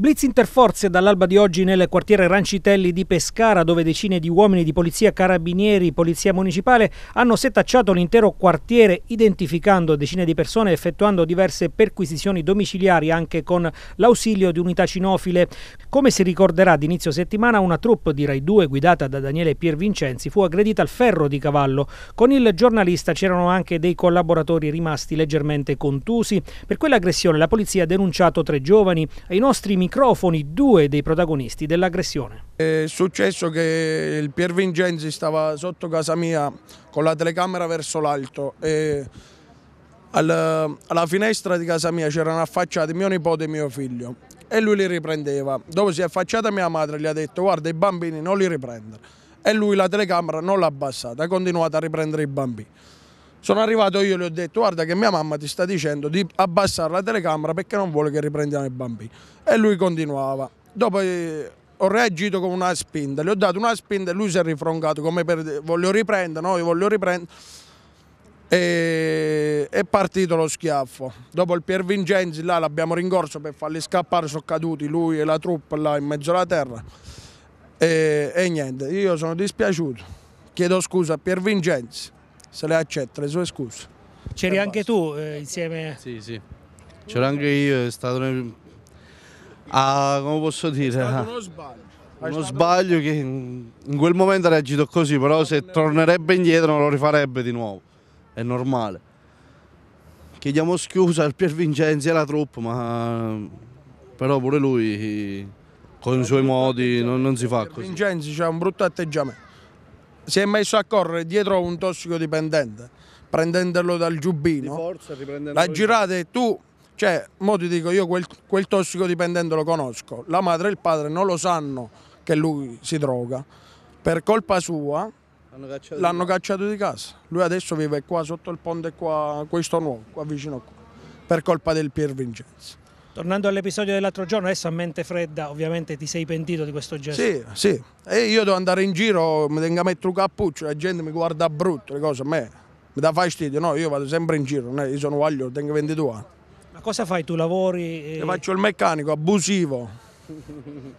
Blitz interforze dall'alba di oggi nel quartiere Rancitelli di Pescara, dove decine di uomini di polizia, carabinieri, polizia municipale hanno setacciato l'intero quartiere, identificando decine di persone, effettuando diverse perquisizioni domiciliari anche con l'ausilio di unità cinofile. Come si ricorderà d'inizio settimana, una troupe di Rai 2 guidata da Daniele Piervincenzi fu aggredita al ferro di cavallo. Con il giornalista c'erano anche dei collaboratori rimasti leggermente contusi. Per quell'aggressione la polizia ha denunciato tre giovani. Ai nostri microfoni microfoni due dei protagonisti dell'aggressione. È successo che il Pier Vincenzi stava sotto casa mia con la telecamera verso l'alto e alla, alla finestra di casa mia c'erano affacciati mio nipote e mio figlio e lui li riprendeva. Dopo si è affacciata mia madre e gli ha detto guarda i bambini non li riprendere e lui la telecamera non l'ha abbassata, ha continuato a riprendere i bambini. Sono arrivato io e gli ho detto guarda che mia mamma ti sta dicendo di abbassare la telecamera perché non vuole che riprendiamo i bambini. E lui continuava. Dopo eh, ho reagito con una spinta, gli ho dato una spinta e lui si è rifroncato come per voglio riprendere, no io voglio riprendere. E è partito lo schiaffo. Dopo il Pier Vincenzi là l'abbiamo rincorso per farli scappare, sono caduti lui e la truppa là in mezzo alla terra. E, e niente, io sono dispiaciuto. Chiedo scusa a Pier Vincenzi se le accetta le sue scuse. C'eri anche basta. tu eh, insieme? Sì, sì, c'ero anche io, è stato un... Ah, come posso dire? uno ah. sbaglio. Uno sbaglio che in quel momento ha reagito così, però se tornerebbe indietro non lo rifarebbe di nuovo, è normale. Chiediamo scusa al Pier Vincenzi e alla truppa, ma però pure lui con i suoi modi non, non si fa così. Pier Vincenzi ha un brutto atteggiamento si è messo a correre dietro a un tossicodipendente, prendendolo dal giubbino la girate e tu, cioè, mo ti dico, io quel, quel tossicodipendente lo conosco, la madre e il padre non lo sanno che lui si droga, per colpa sua l'hanno cacciato, di casa. Lui adesso vive qua sotto il ponte, qua, questo nuovo, qua vicino qua, per colpa del Pier Vincenzo. Tornando all'episodio dell'altro giorno, adesso a mente fredda ovviamente ti sei pentito di questo gesto. Sì, sì. E io devo andare in giro, mi tengo a mettere un cappuccio, la gente mi guarda brutto, le cose a me mi dà fastidio. No, io vado sempre in giro, io sono guaglio, tengo 22 anni. Ma cosa fai? Tu lavori? E... Faccio il meccanico, abusivo.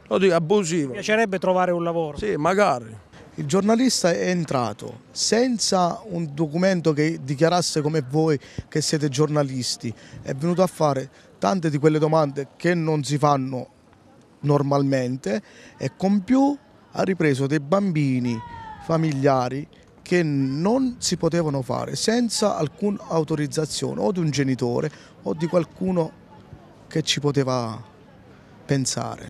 Lo dico, abusivo. Mi piacerebbe trovare un lavoro. Sì, magari il giornalista è entrato senza un documento che dichiarasse come voi che siete giornalisti, è venuto a fare tante di quelle domande che non si fanno normalmente e con più ha ripreso dei bambini familiari che non si potevano fare senza alcuna autorizzazione o di un genitore o di qualcuno che ci poteva pensare.